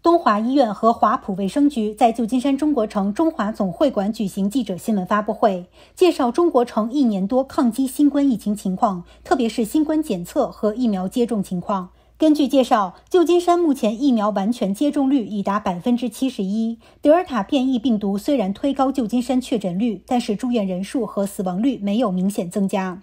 东华医院和华普卫生局在旧金山中国城中华总会馆举行记者新闻发布会，介绍中国城一年多抗击新冠疫情情况，特别是新冠检测和疫苗接种情况。根据介绍，旧金山目前疫苗完全接种率已达百分之七十一。德尔塔变异病毒虽然推高旧金山确诊率，但是住院人数和死亡率没有明显增加。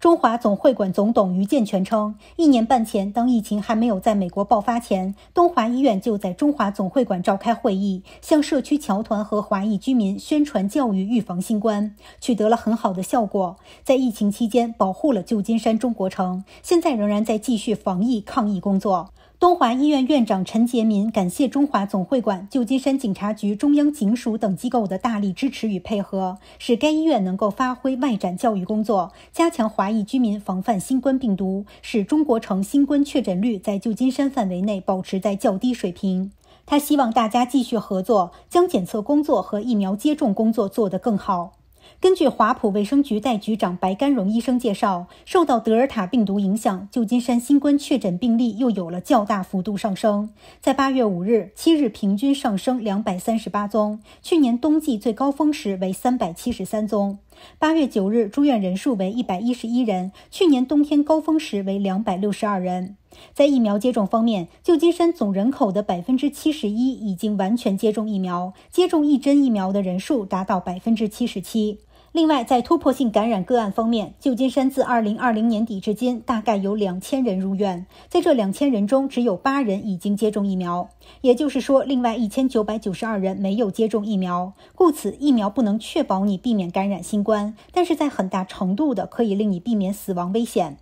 中华总会馆总董于建全称，一年半前，当疫情还没有在美国爆发前，东华医院就在中华总会馆召开会议，向社区侨团和华裔居民宣传教育预防新冠，取得了很好的效果。在疫情期间，保护了旧金山中国城，现在仍然在继续防疫抗疫工作。东华医院院长陈杰民感谢中华总会馆、旧金山警察局、中央警署等机构的大力支持与配合，使该医院能够发挥外展教育工作，加强华裔居民防范新冠病毒，使中国城新冠确诊率在旧金山范围内保持在较低水平。他希望大家继续合作，将检测工作和疫苗接种工作做得更好。根据华普卫生局代局长白干荣医生介绍，受到德尔塔病毒影响，旧金山新冠确诊病例又有了较大幅度上升，在八月五日、七日平均上升两百三十八宗，去年冬季最高峰时为三百七十三宗。八月九日住院人数为一百一十一人，去年冬天高峰时为两百六十二人。在疫苗接种方面，旧金山总人口的百分之七十一已经完全接种疫苗，接种一针疫苗的人数达到百分之七十七。另外，在突破性感染个案方面，旧金山自二零二零年底至今，大概有两千人入院，在这两千人中，只有八人已经接种疫苗，也就是说，另外一千九百九十二人没有接种疫苗。故此，疫苗不能确保你避免感染新冠，但是在很大程度的可以令你避免死亡危险。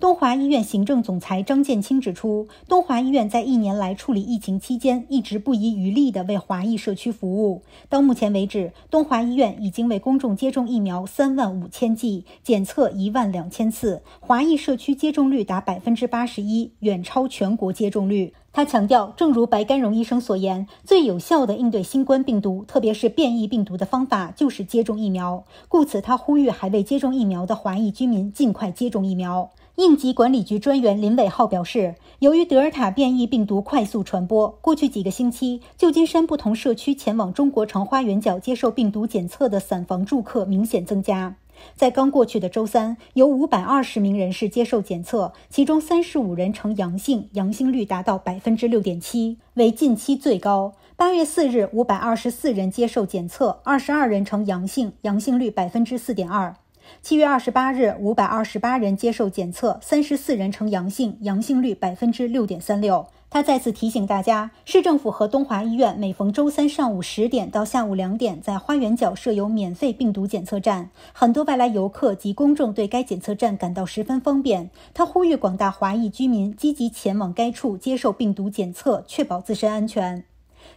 东华医院行政总裁张建清指出，东华医院在一年来处理疫情期间，一直不遗余力地为华裔社区服务。到目前为止，东华医院已经为公众接种疫苗三万五千剂，检测一万两千次，华裔社区接种率达百分之八十一，远超全国接种率。他强调，正如白干荣医生所言，最有效的应对新冠病毒，特别是变异病毒的方法就是接种疫苗。故此，他呼吁还未接种疫苗的华裔居民尽快接种疫苗。应急管理局专员林伟浩表示，由于德尔塔变异病毒快速传播，过去几个星期，旧金山不同社区前往中国城花园角接受病毒检测的散房住客明显增加。在刚过去的周三，有五百二十名人士接受检测，其中三十五人呈阳性，阳性率达到百分之六点七，为近期最高。八月四日，五百二十四人接受检测，二十二人呈阳性，阳性率百分之四点二。七月二十八日，五百二十八人接受检测，三十四人呈阳性，阳性率百分之六点三六。他再次提醒大家，市政府和东华医院每逢周三上午十点到下午两点，在花园角设有免费病毒检测站。很多外来游客及公众对该检测站感到十分方便。他呼吁广大华裔居民积极前往该处接受病毒检测，确保自身安全。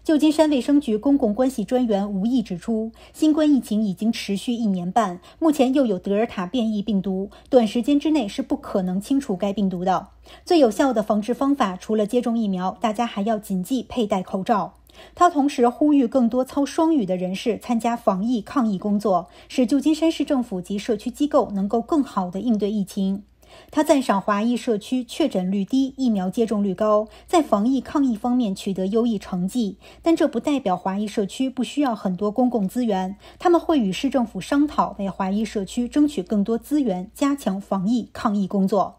旧金山卫生局公共关系专员无意指出，新冠疫情已经持续一年半，目前又有德尔塔变异病毒，短时间之内是不可能清除该病毒的。最有效的防治方法除了接种疫苗，大家还要谨记佩戴口罩。他同时呼吁更多操双语的人士参加防疫抗疫工作，使旧金山市政府及社区机构能够更好地应对疫情。他赞赏华裔社区确诊率低、疫苗接种率高，在防疫抗疫方面取得优异成绩。但这不代表华裔社区不需要很多公共资源。他们会与市政府商讨，为华裔社区争取更多资源，加强防疫抗疫工作。